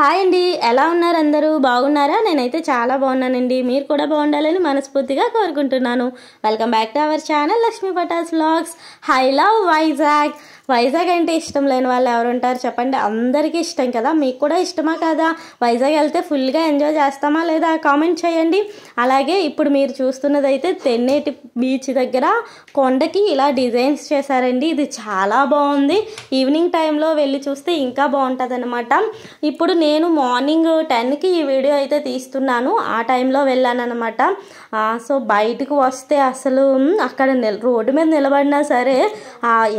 hi అండి ఎలా ఉన్నారు అందరూ బాగున్నారా నేనైతే చాలా బాగున్నానండి మీరు కూడా బాగుండాలని మనస్ఫూర్తిగా కోరుకుంటున్నాను welcome back to our channel Lakshmi Patas vlogs hi love Vizag Vizag అంటే ఇష్టం లేని వాళ్ళు ఎవరుంటారు చెప్పండి అందరికీ ఇష్టం కదా మీకు కూడా ఇష్టమా కదా వైజాగ్ వెళ్తే ఫుల్గా ఎంజాయ్ చేస్తామా లేదా కామెంట్ చేయండి అలాగే ఇప్పుడు మీరు చూస్తున్నదైతే తెన్నేటి బీచ్ దగ్గర కొండకి ఇలా డిజైన్స్ చేశారండి ఇది చాలా బాగుంది ఈవినింగ్ టైంలో వెళ్ళి చూస్తే ఇంకా బాగుంటుంది అనమాట ఇప్పుడు నేను మార్నింగ్ టెన్కి ఈ వీడియో అయితే తీస్తున్నాను ఆ టైంలో వెళ్ళానమాట సో బయటకు వస్తే అసలు అక్కడ రోడ్డు మీద నిలబడినా సరే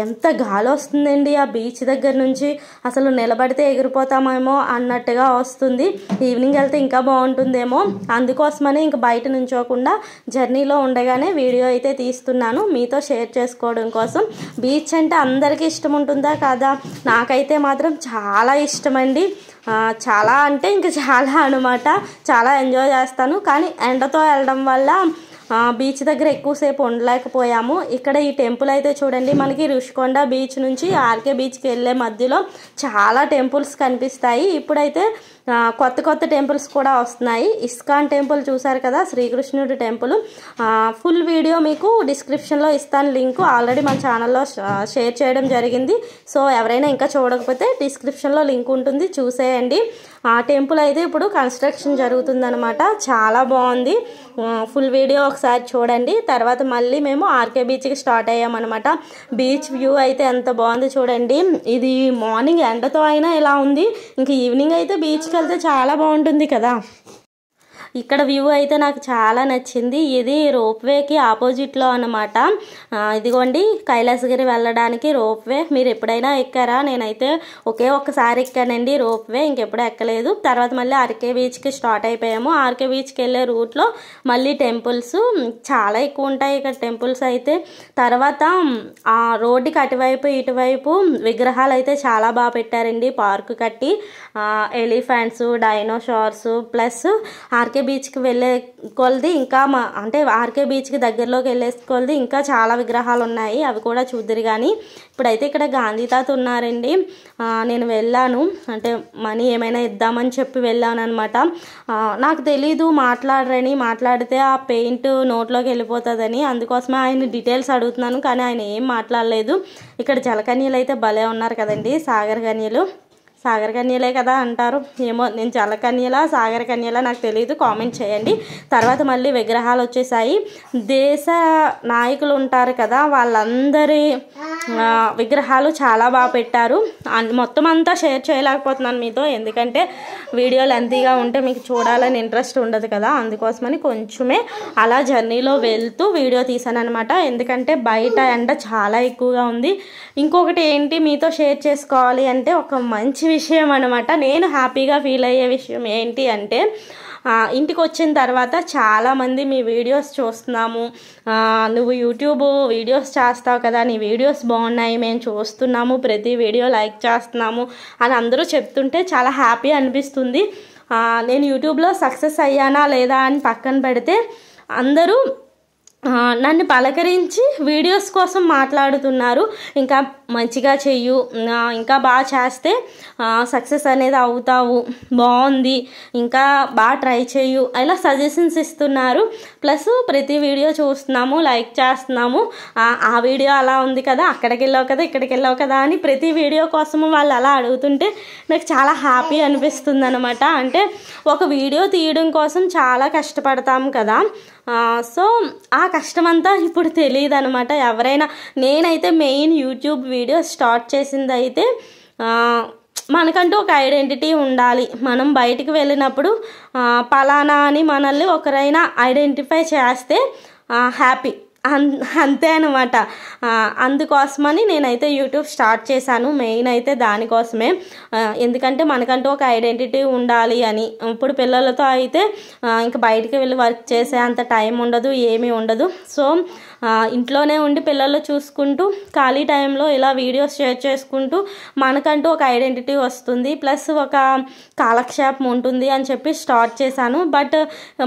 ఎంత గాలో వస్తుందండి ఆ బీచ్ దగ్గర నుంచి అసలు నిలబడితే ఎగిరిపోతామేమో అన్నట్టుగా వస్తుంది ఈవినింగ్ వెళ్తే ఇంకా బాగుంటుందేమో అందుకోసమనే ఇంక బయట నుంచోకుండా జర్నీలో ఉండగానే వీడియో అయితే తీస్తున్నాను మీతో షేర్ చేసుకోవడం కోసం బీచ్ అంటే అందరికీ ఇష్టం ఉంటుందా కాదా నాకైతే మాత్రం చాలా ఇష్టమండి చాలా అంటే ఇంక చాలా అనమాట చాలా ఎంజాయ్ చేస్తాను కానీ ఎండతో వెళ్ళడం వల్ల బీచ్ దగ్గర ఎక్కువసేపు ఉండలేకపోయాము ఇక్కడ ఈ టెంపుల్ అయితే చూడండి మనకి రుషికొండ బీచ్ నుంచి ఆర్కే బీచ్కి వెళ్ళే మధ్యలో చాలా టెంపుల్స్ కనిపిస్తాయి ఇప్పుడైతే కొత్త కొత్త టెంపుల్స్ కూడా వస్తున్నాయి ఇస్కాన్ టెంపుల్ చూసారు కదా శ్రీకృష్ణుడి టెంపుల్ ఫుల్ వీడియో మీకు డిస్క్రిప్షన్లో ఇస్తాను లింక్ ఆల్రెడీ మన ఛానల్లో షేర్ చేయడం జరిగింది సో ఎవరైనా ఇంకా చూడకపోతే డిస్క్రిప్షన్లో లింక్ ఉంటుంది చూసేయండి ఆ టెంపుల్ అయితే ఇప్పుడు కన్స్ట్రక్షన్ జరుగుతుందనమాట చాలా బాగుంది ఫుల్ వీడియో ఒకసారి చూడండి తర్వాత మళ్ళీ మేము ఆర్కే బీచ్కి స్టార్ట్ అయ్యామన్నమాట బీచ్ వ్యూ అయితే ఎంత బాగుంది చూడండి ఇది మార్నింగ్ ఎండతో అయినా ఇలా ఉంది ఇంక ఈవినింగ్ అయితే బీచ్ తీసుకెళ్తే చాలా బాగుంటుంది కదా ఇక్కడ వ్యూ అయితే నాకు చాలా నచ్చింది ఇది రోప్వేకి ఆపోజిట్లో అనమాట ఇదిగోండి కైలాసగిరి వెళ్ళడానికి రోప్వే మీరు ఎప్పుడైనా ఎక్కారా నేనైతే ఒకే ఒక్కసారి ఎక్కానండి రోప్వే ఇంకెప్పుడు ఎక్కలేదు తర్వాత మళ్ళీ ఆర్కే బీచ్కి స్టార్ట్ అయిపోయాము ఆర్కే బీచ్కి వెళ్ళే రూట్లో మళ్ళీ టెంపుల్స్ చాలా ఎక్కువ ఉంటాయి ఇక్కడ టెంపుల్స్ అయితే తర్వాత ఆ రోడ్డుకి అటువైపు ఇటువైపు విగ్రహాలు అయితే చాలా బాగా పెట్టారండి పార్క్ కట్టి elephants dinosaurs plus RK RK బీచ్కి వెళ్ళే కొలది ఇంకా మా అంటే ఆర్కే బీచ్కి దగ్గరలోకి వెళ్ళే కొలది ఇంకా చాలా విగ్రహాలు ఉన్నాయి అవి కూడా చూద్దరు కానీ ఇప్పుడైతే ఇక్కడ గాంధీ తాత ఉన్నారండి నేను వెళ్ళాను అంటే మనీ ఏమైనా ఇద్దామని చెప్పి వెళ్ళాను అనమాట నాకు తెలీదు మాట్లాడరని మాట్లాడితే ఆ పెయింట్ నోట్లోకి వెళ్ళిపోతుందని అందుకోసమే ఆయన డీటెయిల్స్ అడుగుతున్నాను కానీ ఆయన ఏం మాట్లాడలేదు ఇక్కడ జలకన్యలు అయితే భలే ఉన్నారు కదండి సాగర్ కన్యలు సాగర్ కన్యలే కదా అంటారు ఏమో నేను జల కన్యలా సాగర కన్యలా నాకు తెలియదు కామెంట్ చేయండి తర్వాత మళ్ళీ విగ్రహాలు వచ్చేసాయి దేశ నాయకులు ఉంటారు కదా వాళ్ళందరి విగ్రహాలు చాలా బాగా పెట్టారు మొత్తం అంతా షేర్ చేయలేకపోతున్నాను మీతో ఎందుకంటే వీడియో లెంతీగా ఉంటే మీకు చూడాలని ఇంట్రెస్ట్ ఉండదు కదా అందుకోసమని కొంచెమే అలా జర్నీలో వెళ్తూ వీడియో తీసాను అనమాట ఎందుకంటే బయట ఎండ చాలా ఎక్కువగా ఉంది ఇంకొకటి ఏంటి మీతో షేర్ చేసుకోవాలి అంటే ఒక మంచి విషయం అనమాట నేను హ్యాపీగా ఫీల్ అయ్యే విషయం ఏంటి అంటే ఇంటికి వచ్చిన తర్వాత చాలామంది మీ వీడియోస్ చూస్తున్నాము నువ్వు యూట్యూబ్ వీడియోస్ చేస్తావు కదా నీ వీడియోస్ బాగున్నాయి మేము చూస్తున్నాము ప్రతి వీడియో లైక్ చేస్తున్నాము అని అందరూ చెప్తుంటే చాలా హ్యాపీ అనిపిస్తుంది నేను యూట్యూబ్లో సక్సెస్ అయ్యానా లేదా అని పక్కన పెడితే అందరూ నన్ను పలకరించి వీడియోస్ కోసం మాట్లాడుతున్నారు ఇంకా మంచిగా చెయ్యు ఇంకా బాగా చేస్తే సక్సెస్ అనేది అవుతావు బాగుంది ఇంకా బాగా ట్రై చేయు ఇలా సజెషన్స్ ఇస్తున్నారు ప్లస్ ప్రతి వీడియో చూస్తున్నాము లైక్ చేస్తున్నాము ఆ వీడియో అలా ఉంది కదా అక్కడికి వెళ్ళావు కదా ఇక్కడికి వెళ్ళావు కదా అని ప్రతి వీడియో కోసము వాళ్ళు అలా అడుగుతుంటే నాకు చాలా హ్యాపీ అనిపిస్తుంది అనమాట అంటే ఒక వీడియో తీయడం కోసం చాలా కష్టపడతాము కదా సో ఆ కష్టమంతా ఇప్పుడు తెలియదు అనమాట ఎవరైనా నేనైతే మెయిన్ యూట్యూబ్ వీడియో స్టార్ట్ చేసింది అయితే మనకంటూ ఒక ఐడెంటిటీ ఉండాలి మనం బయటికి వెళ్ళినప్పుడు పలానా అని మనల్ని ఒకరైనా ఐడెంటిఫై చేస్తే హ్యాపీ అంతే అనమాట అందుకోసమని నేనైతే యూట్యూబ్ స్టార్ట్ చేశాను మెయిన్ అయితే దానికోసమే ఎందుకంటే మనకంటూ ఒక ఐడెంటిటీ ఉండాలి అని ఇప్పుడు పిల్లలతో అయితే ఇంకా బయటికి వెళ్ళి వర్క్ చేసే అంత టైం ఉండదు ఏమీ ఉండదు సో ఇంట్లోనే ఉండి పిల్లలు చూసుకుంటూ ఖాళీ టైంలో ఇలా వీడియోస్ షేర్ చేసుకుంటూ మనకంటూ ఒక ఐడెంటిటీ వస్తుంది ప్లస్ ఒక కాలక్షేపం ఉంటుంది అని చెప్పి స్టార్ట్ చేశాను బట్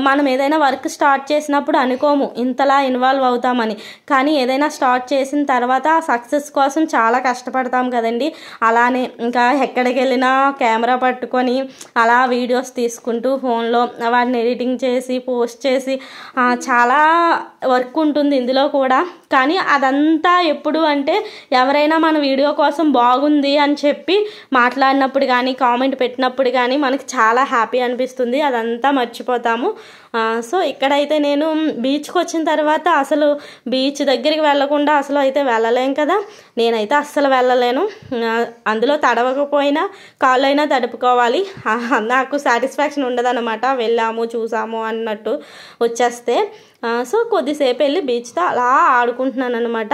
మనం ఏదైనా వర్క్ స్టార్ట్ చేసినప్పుడు అనుకోము ఇంతలా ఇన్వాల్వ్ అవుతామని కానీ ఏదైనా స్టార్ట్ చేసిన తర్వాత సక్సెస్ కోసం చాలా కష్టపడతాం కదండి అలానే ఇంకా ఎక్కడికి వెళ్ళినా కెమెరా పట్టుకొని అలా వీడియోస్ తీసుకుంటూ ఫోన్లో వాటిని ఎడిటింగ్ చేసి పోస్ట్ చేసి చాలా వర్క్ ఉంటుంది ఇందులో వీడియో కూడా కానీ అదంతా ఎప్పుడు అంటే ఎవరైనా మన వీడియో కోసం బాగుంది అని చెప్పి మాట్లాడినప్పుడు కానీ కామెంట్ పెట్టినప్పుడు కానీ మనకి చాలా హ్యాపీ అనిపిస్తుంది అదంతా మర్చిపోతాము సో ఇక్కడైతే నేను బీచ్కి వచ్చిన తర్వాత అసలు బీచ్ దగ్గరికి వెళ్ళకుండా అసలు అయితే వెళ్ళలేం కదా నేనైతే అస్సలు వెళ్ళలేను అందులో తడవకపోయినా కాళ్ళు అయినా తడుపుకోవాలి నాకు సాటిస్ఫాక్షన్ ఉండదన్నమాట వెళ్ళాము చూసాము అన్నట్టు వచ్చేస్తే సో కొద్దిసేపు వెళ్ళి బీచ్తో అలా ఆడుకుంటున్నాను అనమాట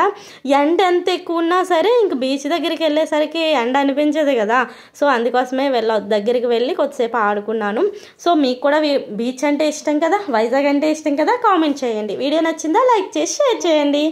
ఎండ ఎంత ఎక్కువ ఉన్నా సరే ఇంక బీచ్ దగ్గరికి వెళ్ళేసరికి ఎండ అనిపించదు కదా సో అందుకోసమే వెళ్ళ దగ్గరికి వెళ్ళి కొద్దిసేపు ఆడుకున్నాను సో మీకు కూడా బీచ్ అంటే ఇష్టం కదా కదా వైజాగ్ అంటే ఇష్టం కదా కామెంట్ చేయండి వీడియో నచ్చిందా లైక్ చేసి షేర్ చేయండి